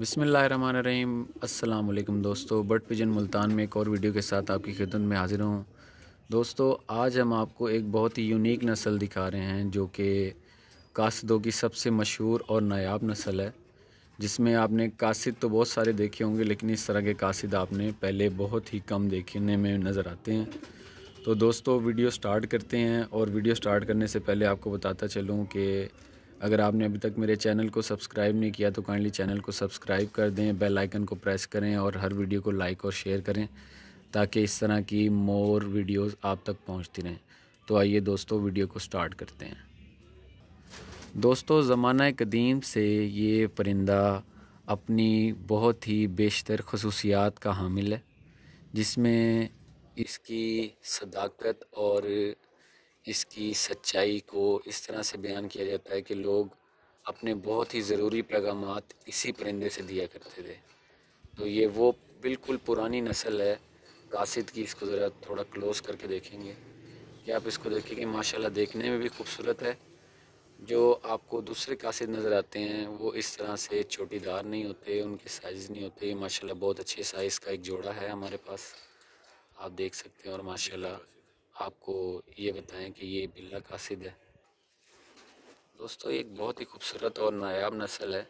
बसमीम अल्लाम दोस्तों बर्ड पिजन मुल्तान में एक और वीडियो के साथ आपकी खिदमत में हाज़िर हूँ दोस्तों आज हम आपको एक बहुत ही यूनिक नस्ल दिखा रहे हैं जो कि कासदों की सबसे मशहूर और नायाब नस्ल है जिसमें आपने कासद तो बहुत सारे देखे होंगे लेकिन इस तरह के कासद आपने पहले बहुत ही कम देखने में नज़र आते हैं तो दोस्तों वीडियो स्टार्ट करते हैं और वीडियो स्टार्ट करने से पहले आपको बताता चलूँ कि अगर आपने अभी तक मेरे चैनल को सब्सक्राइब नहीं किया तो काइंडली चैनल को सब्सक्राइब कर दें बेल आइकन को प्रेस करें और हर वीडियो को लाइक और शेयर करें ताकि इस तरह की मोर वीडियोस आप तक पहुंचती रहें तो आइए दोस्तों वीडियो को स्टार्ट करते हैं दोस्तों ज़माना कदीम से ये परिंदा अपनी बहुत ही बेशतर खसूसियात का हामिल है जिसमें इसकी सदाकत और इसकी सच्चाई को इस तरह से बयान किया जाता है कि लोग अपने बहुत ही ज़रूरी पैगाम इसी परिंदे से दिया करते थे तो ये वो बिल्कुल पुरानी नस्ल है कासिद की इसको ज़रा थोड़ा क्लोज करके देखेंगे कि आप इसको देखेंगे माशाल्लाह देखने में भी खूबसूरत है जो आपको दूसरे कासिद नज़र आते हैं वो इस तरह से छोटीदार नहीं होते उनके साइज़ नहीं होते माशाल्लाह बहुत अच्छे साइज़ का एक जोड़ा है हमारे पास आप देख सकते हैं और माशाल्लाह आपको ये बताएं कि ये बिल्ला कासिद है दोस्तों एक बहुत ही खूबसूरत और नायाब नस्ल है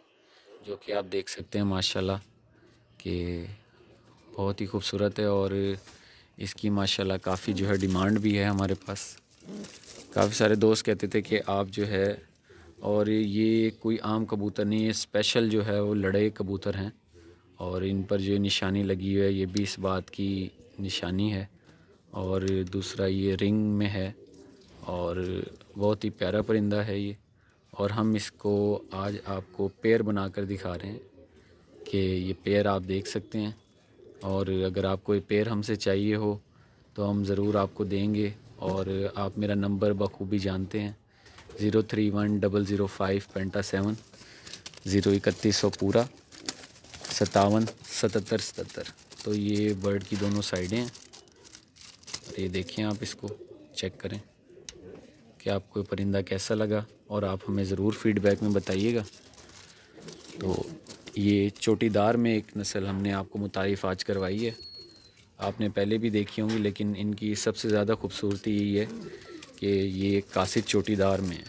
जो कि आप देख सकते हैं माशाल्लाह कि बहुत ही खूबसूरत है और इसकी माशाल्लाह काफ़ी जो है डिमांड भी है हमारे पास काफ़ी सारे दोस्त कहते थे कि आप जो है और ये कोई आम कबूतर नहीं है स्पेशल जो है वो लड़े कबूतर हैं और इन पर जो निशानी लगी हुई है ये भी इस बात की निशानी है और दूसरा ये रिंग में है और बहुत ही प्यारा परिंदा है ये और हम इसको आज आपको पेयर बना कर दिखा रहे हैं कि ये पेयर आप देख सकते हैं और अगर आपको ये पेयर हमसे चाहिए हो तो हम ज़रूर आपको देंगे और आप मेरा नंबर बखूबी जानते हैं zero three one double zero five पेंटा सेवन ज़ीरो इकतीस सौ पूरा सतावन सतहत्तर सतहत्तर तो ये बर्ड की दोनों साइडें हैं तो ये देखिए आप इसको चेक करें कि आपको परिंदा कैसा लगा और आप हमें ज़रूर फीडबैक में बताइएगा तो ये चोटीदार में एक नस्ल हमने आपको मुतारफ़ आज करवाई है आपने पहले भी देखी होंगी लेकिन इनकी सबसे ज़्यादा खूबसूरती यही है कि ये कासिद चोटीदार में है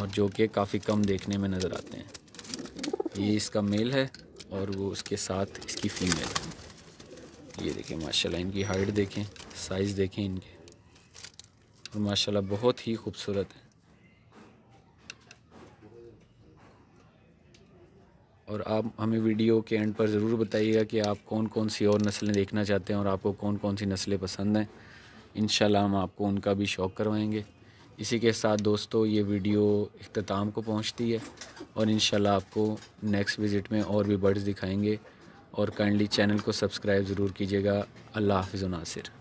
और जो कि काफ़ी कम देखने में नज़र आते हैं ये इसका मेल है और वो उसके साथ इसकी फ़ीमेल है ये देखें माशाल्लाह इनकी हाइट देखें साइज़ देखें इनके और माशाल्लाह बहुत ही खूबसूरत है और आप हमें वीडियो के एंड पर ज़रूर बताइएगा कि आप कौन कौन सी और नस्लें देखना चाहते हैं और आपको कौन कौन सी नस्लें पसंद हैं इन हम आपको उनका भी शौक़ करवाएँगे इसी के साथ दोस्तों ये वीडियो अख्ताम को पहुँचती है और इन आपको नेक्स्ट विज़िट में और भी बर्ड्स दिखाएँगे और काइंडली चैनल को सब्सक्राइब ज़रूर कीजिएगा अल्लाह हाफिज़ नासिर